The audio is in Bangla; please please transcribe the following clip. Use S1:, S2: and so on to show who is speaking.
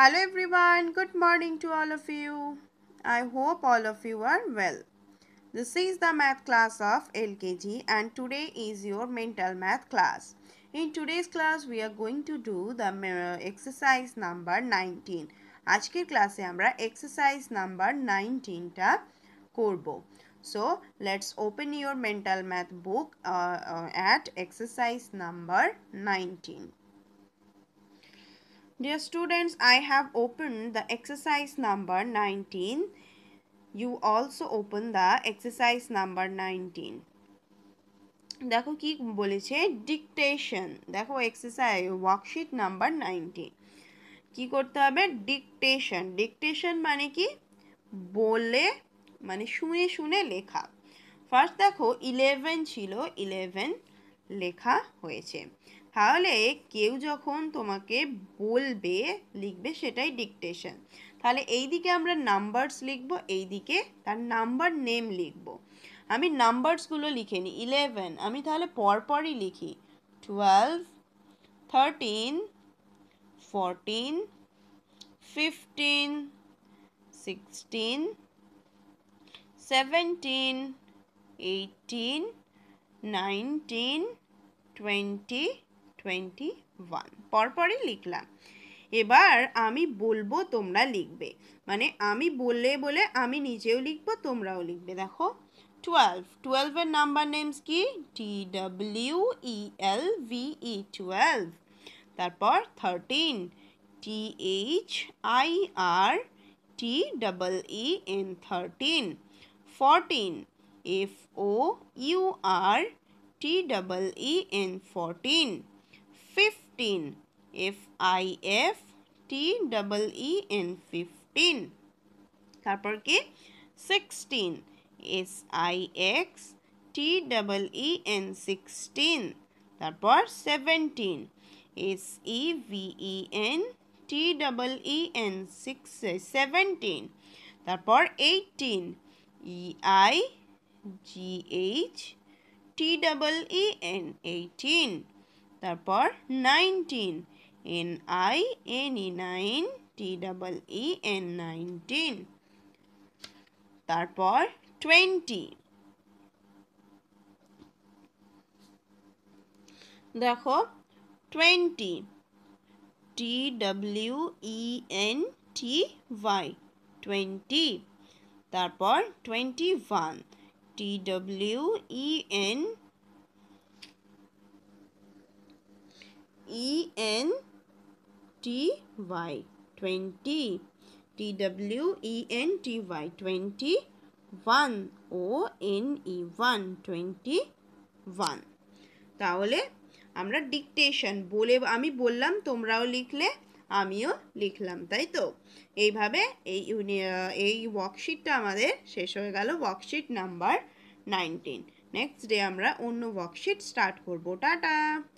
S1: Hello everyone, good morning to all of you. I hope all of you are well. This is the math class of LKG and today is your mental math class. In today's class we are going to do the exercise number 19. আজকের ক্লাসে আমরা এক্সারসাইজ নাম্বার 19টা করব so let's open your mental math book at exercise number 19 Dear students, I have opened the exercise number 19. You also open the exercise number 19. দেখো কি বলেছে ডিকটেশন দেখো এক্সারসাইজ ওয়ার্কশিট নাম্বার নাইনটিন কী করতে হবে ডিকটেশন ডিকটেশন মানে কি বলে মানে শুনে শুনে লেখা ফার্স্ট দেখো ইলেভেন ছিল ইলেভেন লেখা হয়েছে তাহলে কেউ যখন তোমাকে বলবে লিখবে সেটাই ডিকটেশন তাহলে এই দিকে আমরা নাম্বারস লিখবো এই দিকে তার নাম্বার নেম লিখব আমি নাম্বারসগুলো লিখে নিই ইলেভেন আমি তাহলে পরপরই লিখি twelve thirteen fourteen fifteen sixteen seventeen eighteen nineteen twenty 21 পর পর লিখলাম এবার আমি বলবো তোমরা লিখবে মানে আমি বললেই বলে আমি নিচেও লিখবো তোমরাও লিখবে দেখো 12 12 এর নাম্বার নেমস কি T W E L V E 12 তারপর 13 T A H I R T double E N 13 14 F O U R T double E N 14 15 f i f t double 15 তারপর কি 16 s i x t 16 তারপর 17 s e v e n t double e n 6 17 তারপর 18 G H T 18 তারপর nineteen N I N E nine T double E N nineteen তারপর টোয়েন্টি দেখো twenty T W E N T Y twenty তারপর twenty one T W E N T Y 20 T W E N T Y 20 1 O N E 1 21 তাহলে আমরা ডিকটেশন বলে আমি বললাম তোমরাও লিখলে আমিও লিখলাম তাই তো এইভাবে এই এই ওয়ার্কশিটটা আমাদের শেষ হয়ে গেল worksheet number nineteen next day আমরা অন্য ওয়ার্কশিট স্টার্ট করবো টাটা